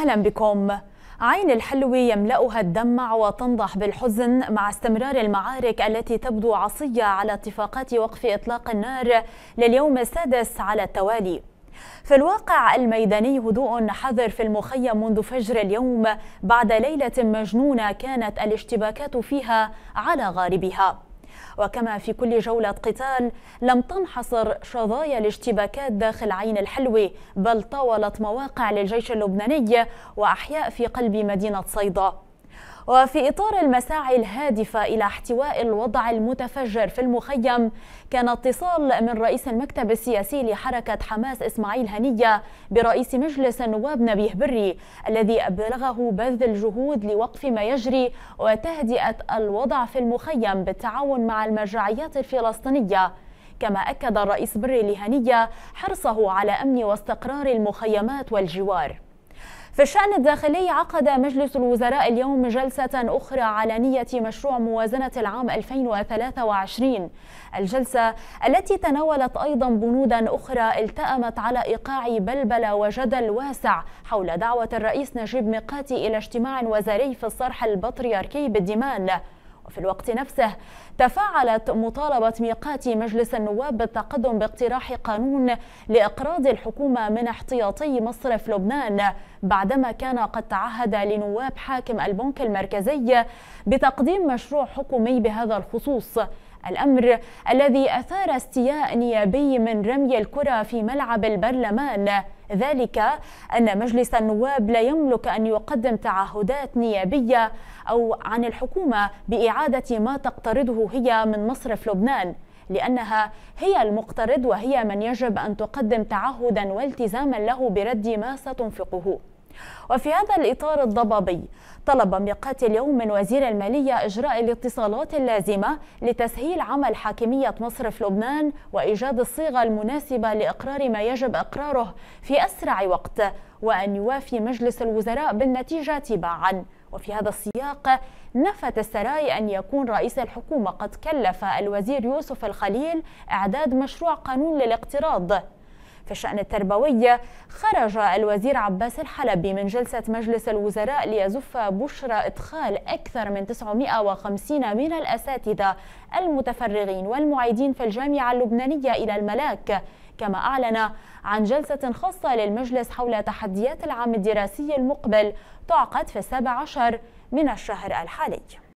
أهلا بكم عين الحلوة يملأها الدمع وتنضح بالحزن مع استمرار المعارك التي تبدو عصية على اتفاقات وقف إطلاق النار لليوم السادس على التوالي في الواقع الميداني هدوء حذر في المخيم منذ فجر اليوم بعد ليلة مجنونة كانت الاشتباكات فيها على غاربها وكما في كل جولة قتال لم تنحصر شظايا الاشتباكات داخل عين الحلوة بل طاولت مواقع للجيش اللبناني وأحياء في قلب مدينة صيدا وفي إطار المساعي الهادفة إلى احتواء الوضع المتفجر في المخيم كان اتصال من رئيس المكتب السياسي لحركة حماس إسماعيل هنية برئيس مجلس النواب نبيه بري الذي أبلغه بذل جهود لوقف ما يجري وتهدئة الوضع في المخيم بالتعاون مع المرجعيات الفلسطينية كما أكد الرئيس بري لهنية حرصه على أمن واستقرار المخيمات والجوار في الشأن الداخلي عقد مجلس الوزراء اليوم جلسة أخرى على نية مشروع موازنة العام 2023 الجلسة التي تناولت أيضا بنودا أخرى التأمت على إيقاع بلبلة وجدل واسع حول دعوة الرئيس نجيب ميقاتي إلى اجتماع وزاري في الصرح البطريركي بالدمان في الوقت نفسه تفاعلت مطالبة ميقات مجلس النواب بالتقدم باقتراح قانون لإقراض الحكومة من احتياطي مصرف لبنان بعدما كان قد تعهد لنواب حاكم البنك المركزي بتقديم مشروع حكومي بهذا الخصوص الأمر الذي أثار استياء نيابي من رمي الكرة في ملعب البرلمان ذلك أن مجلس النواب لا يملك أن يقدم تعهدات نيابية أو عن الحكومة بإعادة ما تقترضه هي من مصرف لبنان لأنها هي المقترض وهي من يجب أن تقدم تعهدا والتزاما له برد ما ستنفقه وفي هذا الإطار الضبابي طلب ميقات اليوم من وزير المالية إجراء الاتصالات اللازمة لتسهيل عمل حاكمية مصرف لبنان وإيجاد الصيغة المناسبة لإقرار ما يجب إقراره في أسرع وقت وأن يوافي مجلس الوزراء بالنتيجة تباعاً وفي هذا السياق نفت السراي أن يكون رئيس الحكومة قد كلف الوزير يوسف الخليل إعداد مشروع قانون للاقتراض في الشأن التربوي خرج الوزير عباس الحلبي من جلسة مجلس الوزراء ليزف بشرى إدخال أكثر من 950 من الأساتذة المتفرغين والمعيدين في الجامعة اللبنانية إلى الملاك كما أعلن عن جلسة خاصة للمجلس حول تحديات العام الدراسي المقبل تعقد في السابع عشر من الشهر الحالي